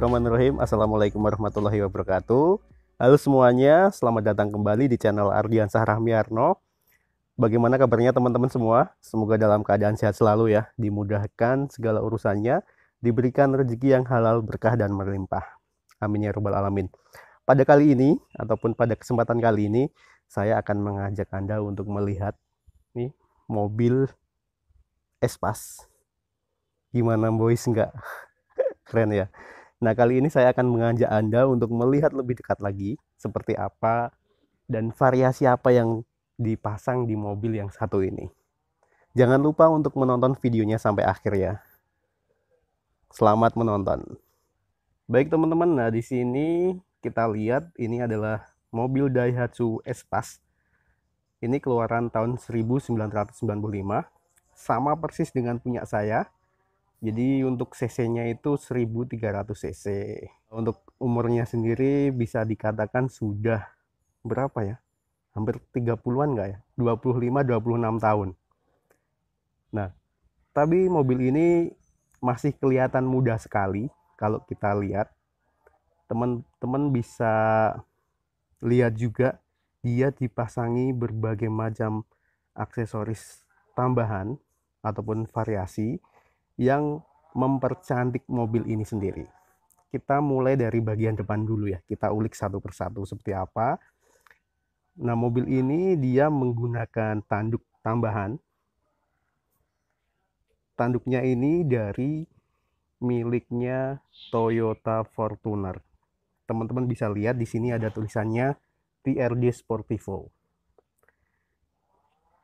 Bismillahirrahmanirrahim Assalamualaikum warahmatullahi wabarakatuh Halo semuanya, selamat datang kembali di channel Sahrah Miarno Bagaimana kabarnya teman-teman semua? Semoga dalam keadaan sehat selalu ya Dimudahkan segala urusannya Diberikan rezeki yang halal, berkah, dan melimpah Amin ya robbal alamin Pada kali ini, ataupun pada kesempatan kali ini Saya akan mengajak Anda untuk melihat nih mobil Espas Gimana boys, enggak? keren ya Nah, kali ini saya akan mengajak Anda untuk melihat lebih dekat lagi seperti apa dan variasi apa yang dipasang di mobil yang satu ini. Jangan lupa untuk menonton videonya sampai akhir ya. Selamat menonton. Baik teman-teman, nah di sini kita lihat ini adalah mobil Daihatsu Espas. Ini keluaran tahun 1995, sama persis dengan punya saya jadi untuk cc-nya itu 1300 cc. Untuk umurnya sendiri bisa dikatakan sudah berapa ya? Hampir 30-an enggak ya? 25-26 tahun. Nah, tapi mobil ini masih kelihatan mudah sekali kalau kita lihat. Teman-teman bisa lihat juga dia dipasangi berbagai macam aksesoris tambahan ataupun variasi yang mempercantik mobil ini sendiri. Kita mulai dari bagian depan dulu ya, kita ulik satu persatu seperti apa. Nah mobil ini dia menggunakan tanduk tambahan. Tanduknya ini dari miliknya Toyota Fortuner. Teman-teman bisa lihat di sini ada tulisannya TRD Sportivo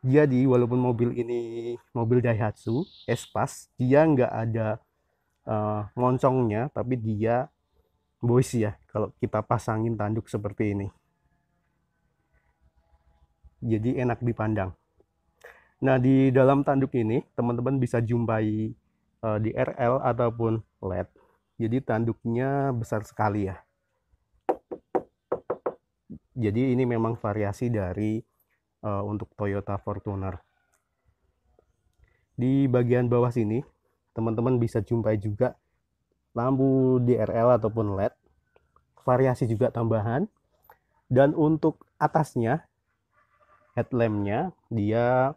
jadi walaupun mobil ini mobil Daihatsu Espas dia nggak ada uh, eh, ngoncongnya tapi dia boys ya kalau kita pasangin tanduk seperti ini jadi enak dipandang nah di dalam tanduk ini teman-teman bisa jumpai uh, di RL ataupun LED jadi tanduknya besar sekali ya jadi ini memang variasi dari uh, untuk Toyota Fortuner. Di bagian bawah sini, teman-teman bisa jumpai juga lampu DRL ataupun LED, variasi juga tambahan. Dan untuk atasnya, headlampnya, dia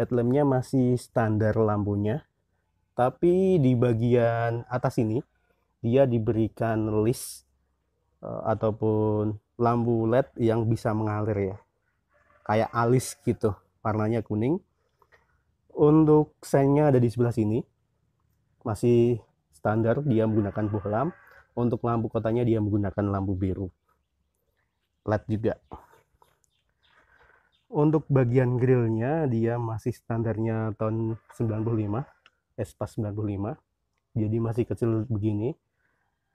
headlampnya masih standar lampunya. Tapi di bagian atas ini, dia diberikan list uh, ataupun lampu LED yang bisa mengalir ya kayak alis gitu warnanya kuning untuk sengnya ada di sebelah sini masih standar dia menggunakan bohlam untuk lampu kotanya dia menggunakan lampu biru LED juga untuk bagian grillnya dia masih standarnya tahun 95 Espas 95 jadi masih kecil begini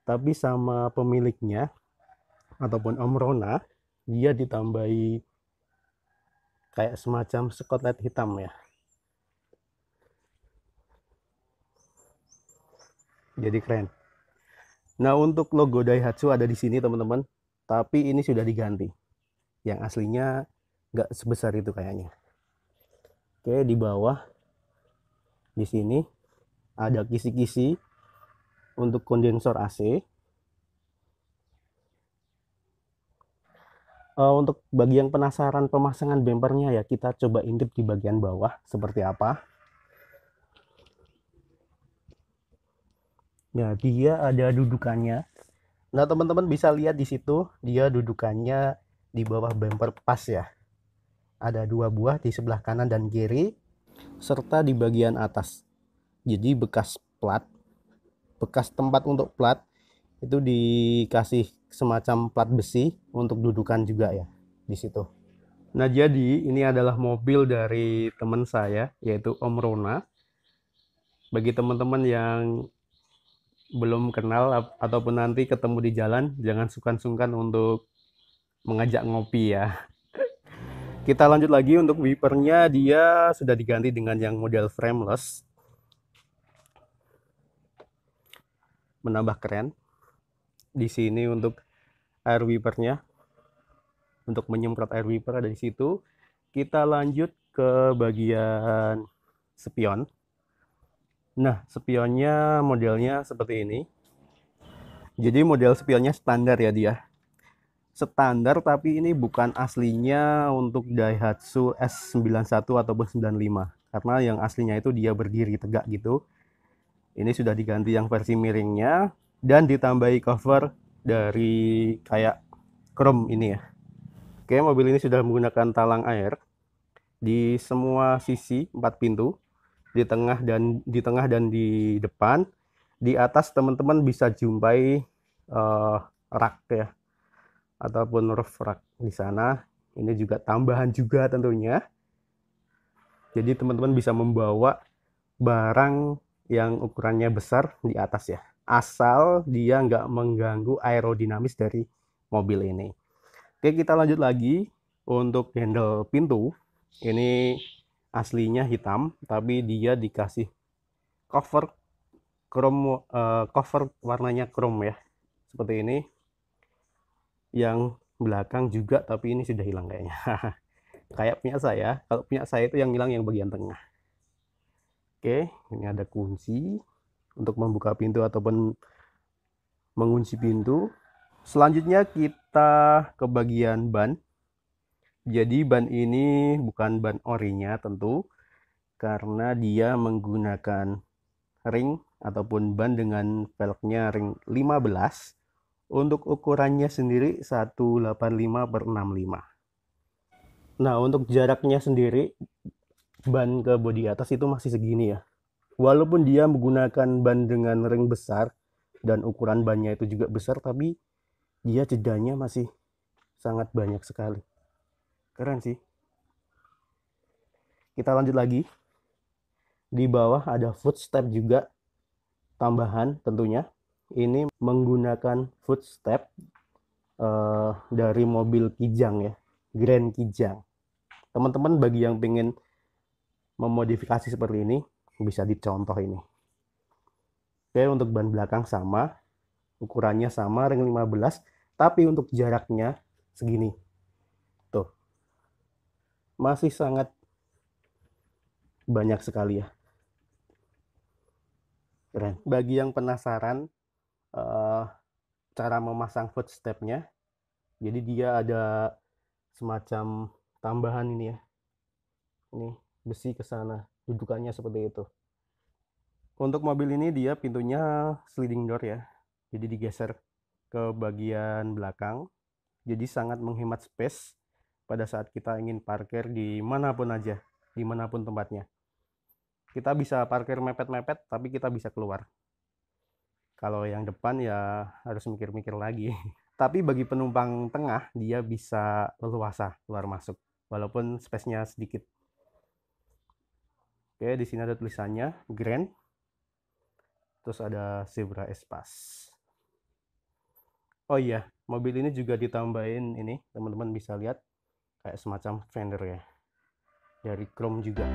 tapi sama pemiliknya ataupun Om Rona dia ditambahi kayak semacam skotlet hitam ya jadi keren nah untuk logo Daihatsu ada di sini teman-teman tapi ini sudah diganti yang aslinya nggak sebesar itu kayaknya oke di bawah di sini ada kisi-kisi untuk kondensor AC uh, untuk bagi yang penasaran pemasangan bempernya ya kita coba intip di bagian bawah seperti apa ya dia ada dudukannya nah teman-teman bisa lihat di situ dia dudukannya di bawah bumper pas ya ada dua buah di sebelah kanan dan kiri serta di bagian atas jadi bekas plat bekas tempat untuk plat itu dikasih semacam plat besi untuk dudukan juga ya di situ. Nah jadi ini adalah mobil dari teman saya yaitu Om Rona. Bagi teman-teman yang belum kenal ataupun nanti ketemu di jalan jangan sungkan-sungkan untuk mengajak ngopi ya. Kita lanjut lagi untuk wipernya dia sudah diganti dengan yang model frameless. Menambah keren di sini untuk air wipernya untuk menyemprot air wiper ada di situ kita lanjut ke bagian spion nah spionnya modelnya seperti ini jadi model spionnya standar ya dia standar tapi ini bukan aslinya untuk Daihatsu S91 ataupun 95 karena yang aslinya itu dia berdiri tegak gitu ini sudah diganti yang versi miringnya dan ditambahi cover dari kayak chrome ini ya oke mobil ini sudah menggunakan talang air di semua sisi empat pintu di tengah dan di tengah dan di depan di atas teman-teman bisa jumpai uh, rak ya ataupun roof rack di sana ini juga tambahan juga tentunya jadi teman-teman bisa membawa barang yang ukurannya besar di atas ya asal dia nggak mengganggu aerodinamis dari mobil ini. Oke, kita lanjut lagi untuk handle pintu. Ini aslinya hitam, tapi dia dikasih cover chrome uh, cover warnanya chrome ya. Seperti ini. Yang belakang juga tapi ini sudah hilang kayaknya. Kayak punya saya. Ya. Kalau punya saya itu yang hilang yang bagian tengah. Oke, ini ada kunci untuk membuka pintu ataupun mengunci pintu. Selanjutnya kita ke bagian ban. Jadi ban ini bukan ban orinya tentu karena dia menggunakan ring ataupun ban dengan velgnya ring 15 untuk ukurannya sendiri 185 per 65. Nah, untuk jaraknya sendiri ban ke bodi atas itu masih segini ya walaupun dia menggunakan ban dengan ring besar dan ukuran bannya itu juga besar tapi dia jedanya masih sangat banyak sekali keren sih kita lanjut lagi di bawah ada footstep juga tambahan tentunya ini menggunakan footstep uh, dari mobil Kijang ya Grand Kijang teman-teman bagi yang pengen memodifikasi seperti ini bisa dicontoh ini oke untuk ban belakang sama ukurannya sama ring 15 tapi untuk jaraknya segini tuh masih sangat banyak sekali ya keren bagi yang penasaran uh, cara memasang footstepnya jadi dia ada semacam tambahan ini ya ini besi ke sana dudukannya seperti itu untuk mobil ini dia pintunya sliding door ya jadi digeser ke bagian belakang jadi sangat menghemat space pada saat kita ingin parkir di manapun aja di manapun tempatnya kita bisa parkir mepet-mepet tapi kita bisa keluar kalau yang depan ya harus mikir-mikir lagi tapi bagi penumpang tengah dia bisa leluasa keluar masuk walaupun space-nya sedikit Oke, di sini ada tulisannya Grand. Terus ada Zebra Espace. Oh iya, mobil ini juga ditambahin ini, teman-teman bisa lihat kayak semacam fender ya. Dari chrome juga.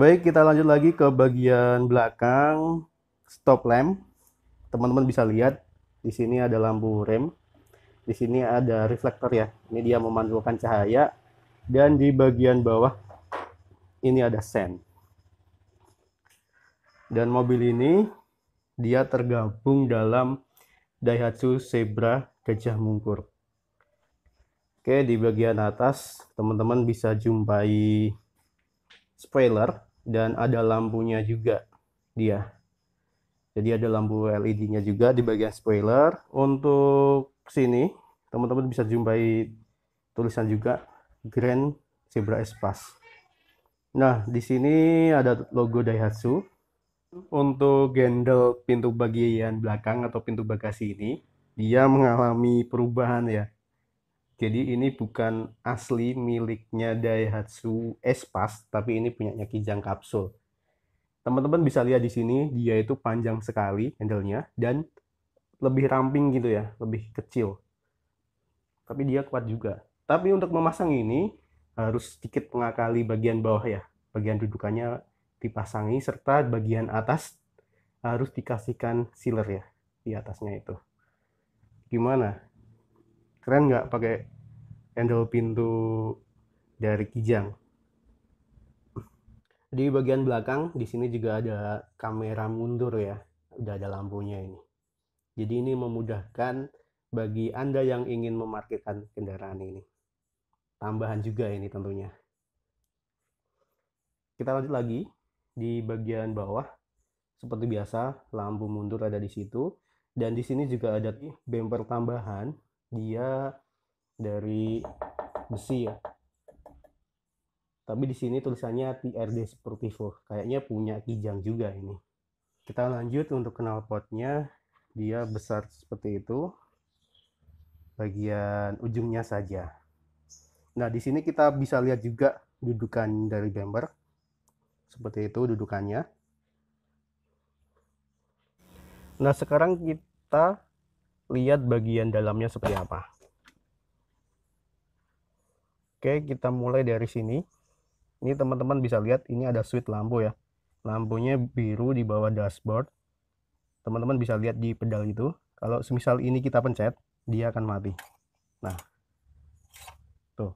Baik, kita lanjut lagi ke bagian belakang stop lamp. Teman-teman bisa lihat di sini ada lampu rem. Di sini ada reflektor ya. Ini dia memantulkan cahaya dan di bagian bawah ini ada sen. Dan mobil ini dia tergabung dalam Daihatsu Zebra Gajah Mungkur. Oke, di bagian atas teman-teman bisa jumpai spoiler dan ada lampunya juga dia. Jadi ada lampu LED-nya juga di bagian spoiler. Untuk sini teman-teman bisa jumpai tulisan juga Grand Zebra Espace. Nah, di sini ada logo Daihatsu. Untuk gendel pintu bagian belakang atau pintu bagasi ini, dia mengalami perubahan ya. Jadi ini bukan asli miliknya Daihatsu Espas, tapi ini punyanya Kijang Kapsul. Teman-teman bisa lihat di sini, dia itu panjang sekali handle-nya dan lebih ramping gitu ya, lebih kecil. Tapi dia kuat juga. Tapi untuk memasang ini harus sedikit mengakali bagian bawah ya. Bagian dudukannya dipasangi serta bagian atas harus dikasihkan sealer ya di atasnya itu. Gimana? keren nggak pakai handle pintu dari Kijang di bagian belakang di sini juga ada kamera mundur ya udah ada lampunya ini jadi ini memudahkan bagi anda yang ingin memarkirkan kendaraan ini tambahan juga ini tentunya kita lanjut lagi di bagian bawah seperti biasa lampu mundur ada di situ dan di sini juga ada bumper tambahan dia dari besi ya tapi di sini tulisannya TRD Sportivo kayaknya punya Kijang juga ini kita lanjut untuk knalpotnya dia besar seperti itu bagian ujungnya saja nah di sini kita bisa lihat juga dudukan dari bumper seperti itu dudukannya nah sekarang kita lihat bagian dalamnya seperti apa oke kita mulai dari sini ini teman-teman bisa lihat ini ada switch lampu ya lampunya biru di bawah dashboard teman-teman bisa lihat di pedal itu kalau semisal ini kita pencet dia akan mati nah tuh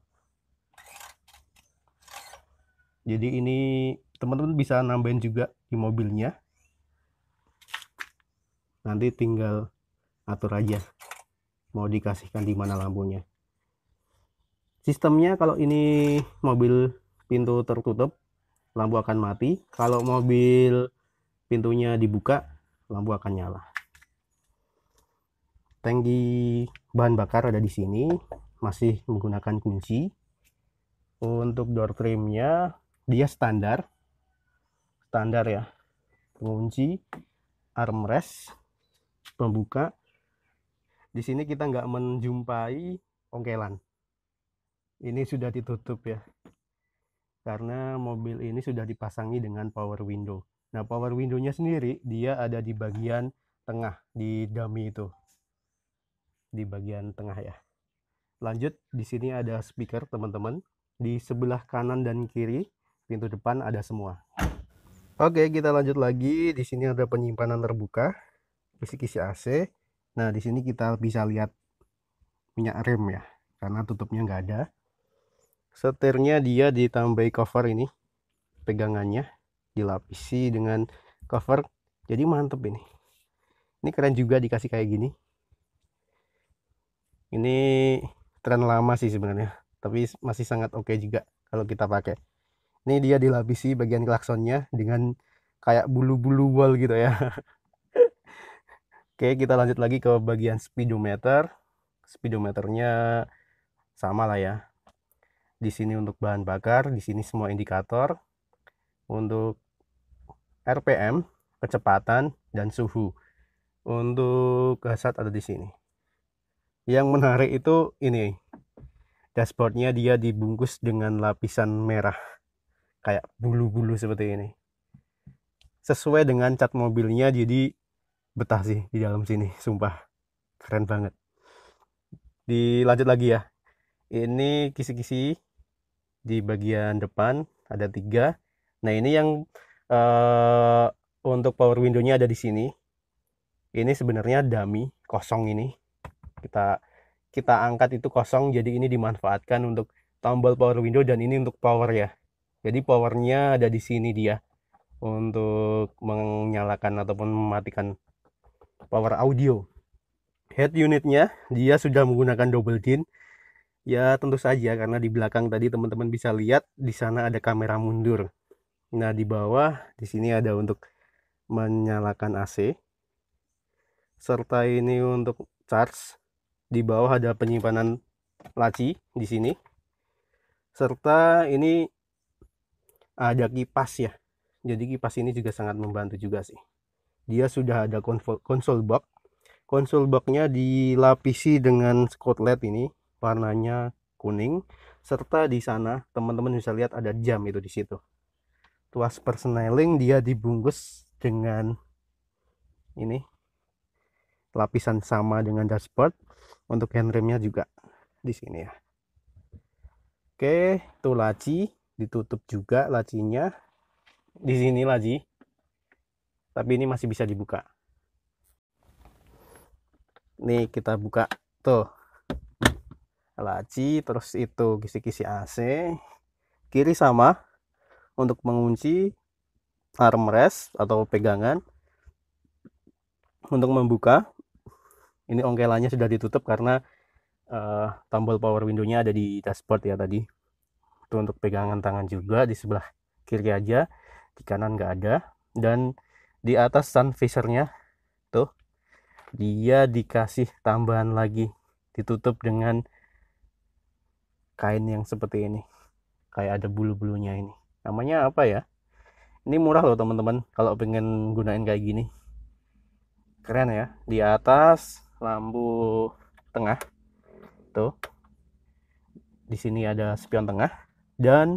jadi ini teman-teman bisa nambahin juga di mobilnya nanti tinggal atur aja mau dikasihkan di mana lampunya sistemnya kalau ini mobil pintu tertutup lampu akan mati kalau mobil pintunya dibuka lampu akan nyala tangki bahan bakar ada di sini masih menggunakan kunci untuk door trimnya dia standar standar ya kunci armrest pembuka di sini kita nggak menjumpai ongkelan ini sudah ditutup ya karena mobil ini sudah dipasangi dengan power window nah power windownya sendiri dia ada di bagian tengah di dummy itu di bagian tengah ya lanjut di sini ada speaker teman-teman di sebelah kanan dan kiri pintu depan ada semua oke kita lanjut lagi di sini ada penyimpanan terbuka kisi-kisi AC Nah, di sini kita bisa lihat minyak rem ya, karena tutupnya nggak ada. Setirnya dia ditambahi cover ini, pegangannya dilapisi dengan cover, jadi mantep ini. Ini keren juga dikasih kayak gini. Ini tren lama sih sebenarnya, tapi masih sangat oke okay juga kalau kita pakai. Ini dia dilapisi bagian klaksonnya dengan kayak bulu-bulu wall gitu ya. Oke, kita lanjut lagi ke bagian speedometer. Speedometernya sama lah ya. Di sini untuk bahan bakar, di sini semua indikator. Untuk RPM, kecepatan, dan suhu. Untuk gasat ada di sini. Yang menarik itu ini. Dashboardnya dia dibungkus dengan lapisan merah. Kayak bulu-bulu seperti ini. Sesuai dengan cat mobilnya, jadi betah sih di dalam sini sumpah keren banget dilanjut lagi ya ini kisi-kisi di bagian depan ada tiga nah ini yang uh, untuk power windownya ada di sini ini sebenarnya dummy kosong ini kita kita angkat itu kosong jadi ini dimanfaatkan untuk tombol power window dan ini untuk power ya jadi powernya ada di sini dia untuk menyalakan ataupun mematikan power audio head unitnya dia sudah menggunakan double DIN. ya tentu saja karena di belakang tadi teman-teman bisa lihat di sana ada kamera mundur nah di bawah di sini ada untuk menyalakan AC serta ini untuk charge di bawah ada penyimpanan laci di sini serta ini ada kipas ya jadi kipas ini juga sangat membantu juga sih dia sudah ada konsol box konsol boxnya dilapisi dengan skotlet ini warnanya kuning serta di sana teman-teman bisa lihat ada jam itu di situ tuas perseneling dia dibungkus dengan ini lapisan sama dengan dashboard untuk handrimnya juga di sini ya oke itu laci ditutup juga lacinya di sini laci tapi ini masih bisa dibuka nih kita buka tuh laci terus itu kisi-kisi AC kiri sama untuk mengunci armrest atau pegangan untuk membuka ini ongkelannya sudah ditutup karena uh, tombol power window-nya ada di dashboard ya tadi itu untuk pegangan tangan juga di sebelah kiri aja di kanan nggak ada dan di atas sun visernya tuh dia dikasih tambahan lagi ditutup dengan kain yang seperti ini kayak ada bulu-bulunya ini namanya apa ya ini murah loh teman-teman kalau pengen gunain kayak gini keren ya di atas lampu tengah tuh di sini ada spion tengah dan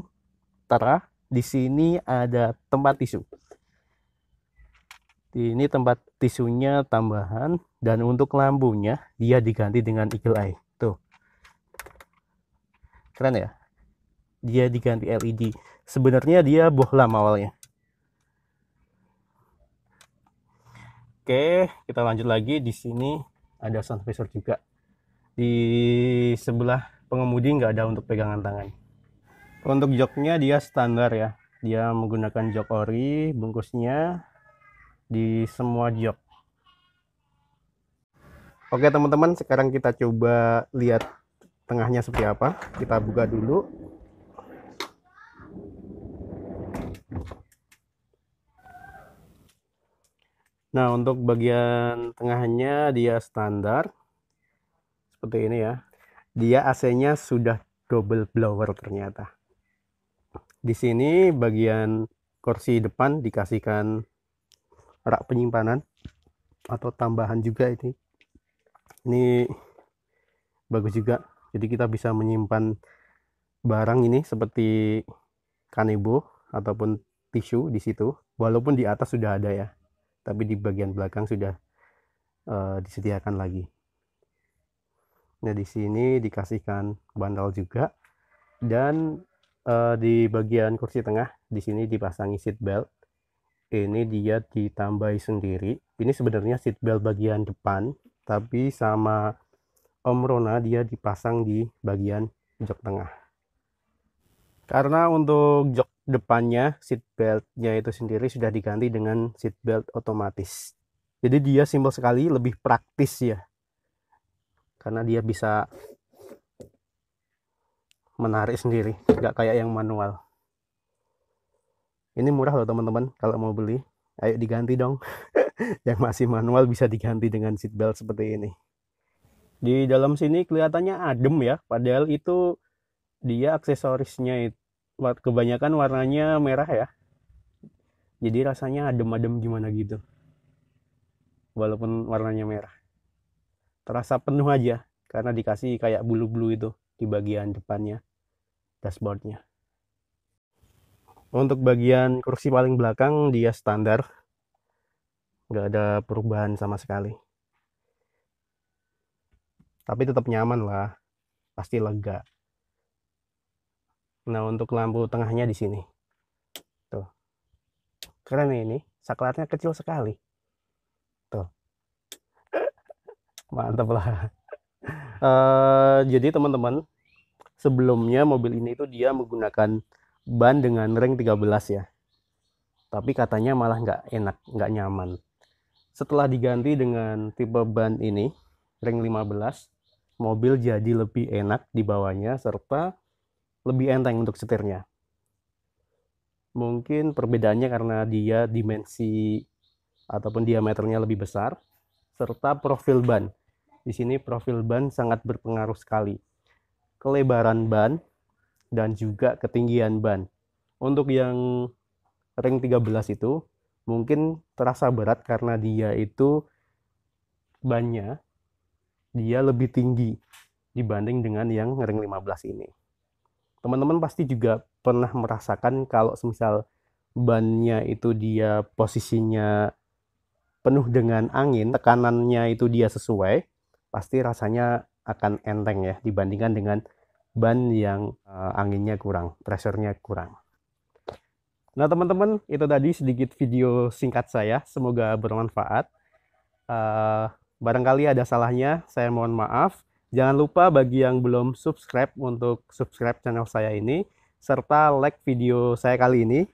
tara di sini ada tempat tisu ini tempat tisunya tambahan dan untuk lampunya dia diganti dengan eagle eye tuh keren ya dia diganti LED sebenarnya dia bohlam awalnya oke kita lanjut lagi di sini ada sun visor juga di sebelah pengemudi nggak ada untuk pegangan tangan untuk joknya dia standar ya dia menggunakan jok ori bungkusnya di semua job Oke teman-teman sekarang kita coba lihat tengahnya seperti apa kita buka dulu Nah, untuk bagian tengahnya dia standar. Seperti ini ya. Dia AC-nya sudah double blower ternyata. Di sini bagian kursi depan dikasihkan rak penyimpanan atau tambahan juga ini ini bagus juga jadi kita bisa menyimpan barang ini seperti kanebo ataupun tisu di situ walaupun di atas sudah ada ya tapi di bagian belakang sudah uh, disediakan lagi nah di sini dikasihkan bandal juga dan uh, di bagian kursi tengah di sini dipasangi seat belt ini dia ditambahi sendiri ini sebenarnya seat belt bagian depan tapi sama Om Rona dia dipasang di bagian jok tengah karena untuk jok depannya seat beltnya itu sendiri sudah diganti dengan seat belt otomatis jadi dia simpel sekali lebih praktis ya karena dia bisa menarik sendiri nggak kayak yang manual ini murah loh teman-teman kalau mau beli ayo diganti dong yang masih manual bisa diganti dengan seat belt seperti ini di dalam sini kelihatannya adem ya padahal itu dia aksesorisnya itu kebanyakan warnanya merah ya jadi rasanya adem-adem gimana gitu walaupun warnanya merah terasa penuh aja karena dikasih kayak bulu-bulu itu di bagian depannya dashboardnya untuk bagian kursi paling belakang dia standar. Nggak ada perubahan sama sekali. Tapi tetap nyaman lah. Pasti lega. Nah, untuk lampu tengahnya di sini. Tuh. Keren ini. Saklarnya kecil sekali. Tuh. Mantap lah. Uh, jadi teman-teman, sebelumnya mobil ini itu dia menggunakan ban dengan ring 13 ya tapi katanya malah nggak enak nggak nyaman setelah diganti dengan tipe ban ini ring 15 mobil jadi lebih enak di bawahnya serta lebih enteng untuk setirnya mungkin perbedaannya karena dia dimensi ataupun diameternya lebih besar serta profil ban di sini profil ban sangat berpengaruh sekali kelebaran ban dan juga ketinggian ban. Untuk yang ring 13 itu mungkin terasa berat karena dia itu bannya dia lebih tinggi dibanding dengan yang ring 15 ini. Teman-teman pasti juga pernah merasakan kalau semisal bannya itu dia posisinya penuh dengan angin, tekanannya itu dia sesuai, pasti rasanya akan enteng ya dibandingkan dengan ban yang uh, anginnya kurang, pressurnya kurang. Nah teman-teman, itu tadi sedikit video singkat saya, semoga bermanfaat. Uh, barangkali ada salahnya, saya mohon maaf. Jangan lupa bagi yang belum subscribe untuk subscribe channel saya ini, serta like video saya kali ini.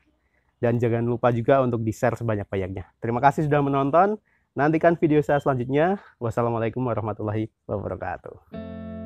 Dan jangan lupa juga untuk di-share sebanyak-banyaknya. Terima kasih sudah menonton. Nantikan video saya selanjutnya. Wassalamualaikum warahmatullahi wabarakatuh.